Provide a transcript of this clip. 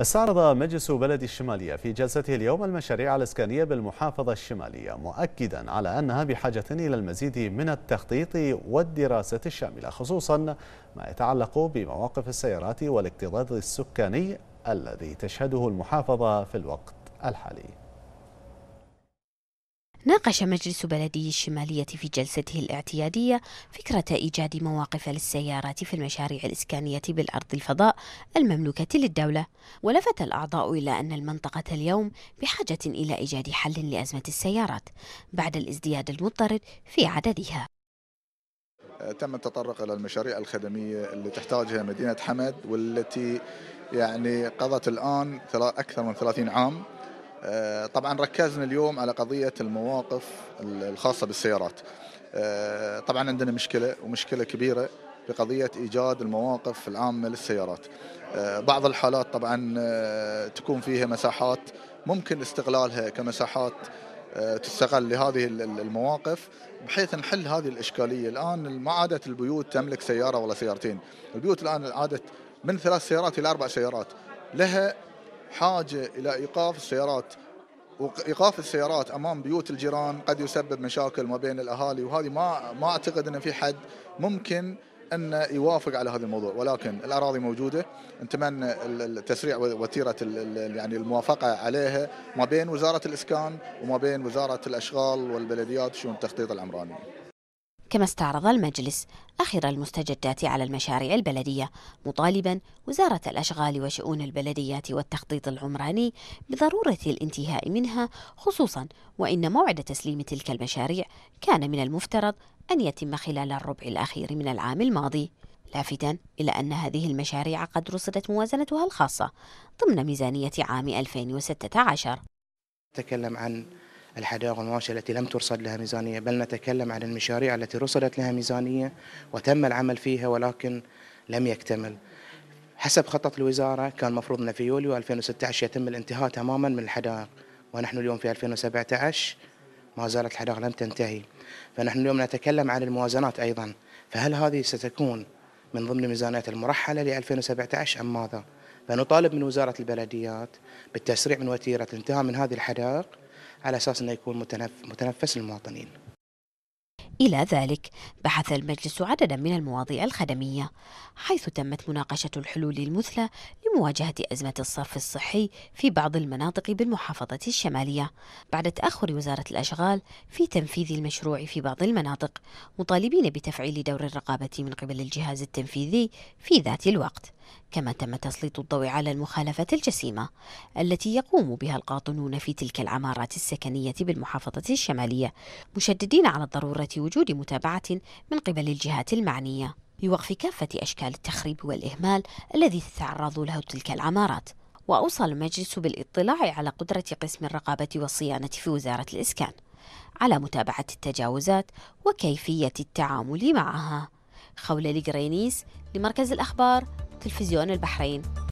استعرض مجلس بلد الشمالية في جلسته اليوم المشاريع الإسكانية بالمحافظة الشمالية مؤكدا على أنها بحاجة إلى المزيد من التخطيط والدراسة الشاملة خصوصا ما يتعلق بمواقف السيارات والاكتظاظ السكاني الذي تشهده المحافظة في الوقت الحالي ناقش مجلس بلدي الشمالية في جلسته الاعتيادية فكرة إيجاد مواقف للسيارات في المشاريع الإسكانية بالأرض الفضاء المملوكة للدولة ولفت الأعضاء إلى أن المنطقة اليوم بحاجة إلى إيجاد حل لأزمة السيارات بعد الازدياد المضطرد في عددها آه، تم التطرق إلى المشاريع الخدمية اللي تحتاجها مدينة حمد والتي يعني قضت الآن أكثر من 30 عام آه، طبعا ركزنا اليوم على قضية المواقف الخاصة بالسيارات آه، طبعا عندنا مشكلة ومشكلة كبيرة بقضية إيجاد المواقف العامة للسيارات آه، بعض الحالات طبعا تكون فيها مساحات ممكن استغلالها كمساحات تستغل لهذه المواقف بحيث نحل هذه الإشكالية الآن ما عادت البيوت تملك سيارة ولا سيارتين البيوت الآن عادت من ثلاث سيارات إلى أربع سيارات لها حاجه الى ايقاف السيارات وايقاف السيارات امام بيوت الجيران قد يسبب مشاكل ما بين الاهالي وهذه ما ما اعتقد ان في حد ممكن ان يوافق على هذا الموضوع ولكن الاراضي موجوده نتمنى التسريع وتيره يعني الموافقه عليها ما بين وزاره الاسكان وما بين وزاره الاشغال والبلديات شؤون التخطيط العمراني كما استعرض المجلس آخر المستجدات على المشاريع البلدية مطالبا وزارة الأشغال وشؤون البلديات والتخطيط العمراني بضرورة الانتهاء منها خصوصا وإن موعد تسليم تلك المشاريع كان من المفترض أن يتم خلال الربع الأخير من العام الماضي لافتا إلى أن هذه المشاريع قد رصدت موازنتها الخاصة ضمن ميزانية عام 2016 تكلم عن الحدائق والمواشي التي لم ترصد لها ميزانية بل نتكلم عن المشاريع التي رصدت لها ميزانية وتم العمل فيها ولكن لم يكتمل حسب خطط الوزارة كان مفروض أن في يوليو 2016 يتم الانتهاء تماما من الحدائق ونحن اليوم في 2017 ما زالت الحدائق لم تنتهي فنحن اليوم نتكلم عن الموازنات أيضا فهل هذه ستكون من ضمن ميزانيات المرحلة ل 2017 أم ماذا؟ فنطالب من وزارة البلديات بالتسريع من وتيرة الانتهاء من هذه الحدائق على اساس انه يكون متنفس للمواطنين. إلى ذلك بحث المجلس عددا من المواضيع الخدمية حيث تمت مناقشة الحلول المثلى لمواجهة أزمة الصرف الصحي في بعض المناطق بالمحافظة الشمالية بعد تأخر وزارة الأشغال في تنفيذ المشروع في بعض المناطق مطالبين بتفعيل دور الرقابة من قبل الجهاز التنفيذي في ذات الوقت كما تم تسليط الضوء على المخالفة الجسيمة التي يقوم بها القاطنون في تلك العمارات السكنية بالمحافظة الشمالية مشددين على الضرورة وجود متابعة من قبل الجهات المعنية لوقف كافة أشكال التخريب والإهمال الذي تتعرض له تلك العمارات وأوصى المجلس بالاطلاع على قدرة قسم الرقابة والصيانة في وزارة الإسكان على متابعة التجاوزات وكيفية التعامل معها خولة لجرينيس لمركز الأخبار تلفزيون البحرين